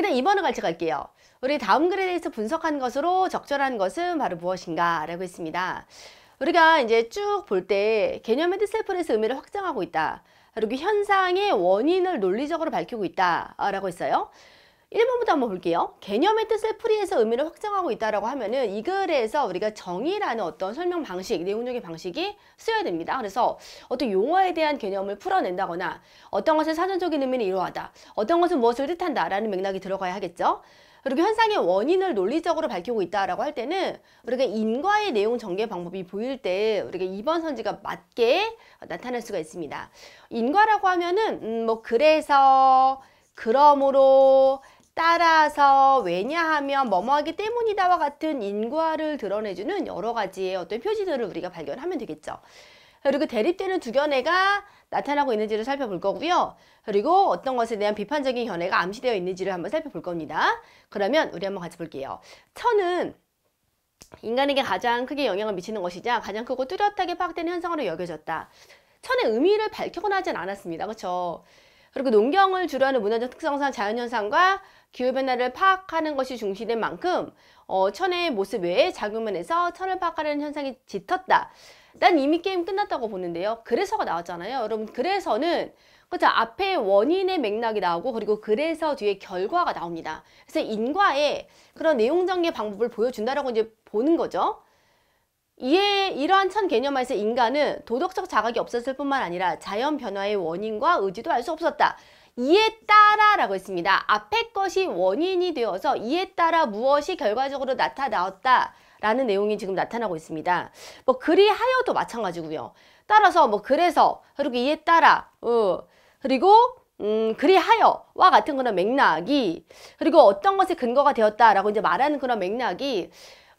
그냥 2번을 같이 갈게요 우리 다음 글에 대해서 분석한 것으로 적절한 것은 바로 무엇인가 라고 했습니다. 우리가 이제 쭉 볼 때 개념의 뜻을 포레해서 의미를 확장하고 있다. 그리고 현상의 원인을 논리적으로 밝히고 있다 라고 했어요. 1번부터 한번 볼게요. 개념의 뜻을 풀이해서 의미를 확장하고 있다라고 하면은 이 글에서 우리가 정의라는 어떤 설명 방식, 내용적인 방식이 쓰여야 됩니다. 그래서 어떤 용어에 대한 개념을 풀어낸다거나 어떤 것은 사전적인 의미는 이러하다, 어떤 것은 무엇을 뜻한다라는 맥락이 들어가야 하겠죠. 그리고 현상의 원인을 논리적으로 밝히고 있다라고 할 때는 우리가 인과의 내용 전개 방법이 보일 때 우리가 이번 선지가 맞게 나타날 수가 있습니다. 인과라고 하면은 음, 뭐 그래서 그러므로 따라서 왜냐하면 뭐뭐하기 때문이다와 같은 인과를 드러내주는 여러 가지의 어떤 표지들을 우리가 발견하면 되겠죠. 그리고 대립되는 두 견해가 나타나고 있는지를 살펴볼 거고요. 그리고 어떤 것에 대한 비판적인 견해가 암시되어 있는지를 한번 살펴볼 겁니다. 그러면 우리 한번 같이 볼게요. 천은 인간에게 가장 크게 영향을 미치는 것이자 가장 크고 뚜렷하게 파악되는 현상으로 여겨졌다. 천의 의미를 밝혀나진 히 않았습니다. 그렇죠? 그리고 농경을 주로 하는 문화적 특성상 자연현상과 기후변화를 파악하는 것이 중시된 만큼 어, 천의 모습 외에 자용면에서 천을 파악하는 현상이 짙었다. 난 이미 게임 끝났다고 보는데요. 그래서가 나왔잖아요. 여러분 그래서는 그렇죠. 앞에 원인의 맥락이 나오고 그리고 그래서 뒤에 결과가 나옵니다. 그래서 인과의 그런 내용 전개 방법을 보여준다라고 이제 보는 거죠. 이에 이러한 천 개념에서 인간은 도덕적 자각이 없었을 뿐만 아니라 자연 변화의 원인과 의지도 알 수 없었다. 이에 따라 라고 했습니다. 앞에 것이 원인이 되어서 이에 따라 무엇이 결과적으로 나타나었다 라는 내용이 지금 나타나고 있습니다. 뭐 그리하여도 마찬가지고요. 따라서 뭐 그래서 그리고 이에 따라 어, 그리고 음, 그리하여와 같은 그런 맥락이 그리고 어떤 것에 근거가 되었다라고 이제 말하는 그런 맥락이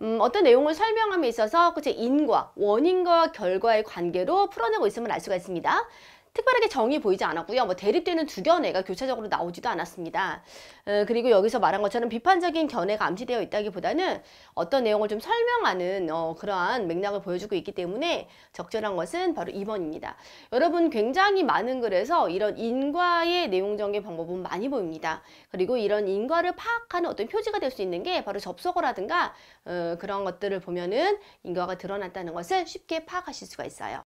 음, 어떤 내용을 설명함에 있어서 그 제 인과 원인과 결과의 관계로 풀어내고 있음을 알 수가 있습니다. 특별하게 정이 보이지 않았고요. 뭐 대립되는 두 견해가 교차적으로 나오지도 않았습니다. 어, 그리고 여기서 말한 것처럼 비판적인 견해가 암시되어 있다기보다는 어떤 내용을 좀 설명하는 어, 그러한 맥락을 보여주고 있기 때문에 적절한 것은 바로 2번입니다. 여러분 굉장히 많은 글에서 이런 인과의 내용 전개 방법은 많이 보입니다. 그리고 이런 인과를 파악하는 어떤 표지가 될 수 있는 게 바로 접속어라든가 어, 그런 것들을 보면은 인과가 드러났다는 것을 쉽게 파악하실 수가 있어요.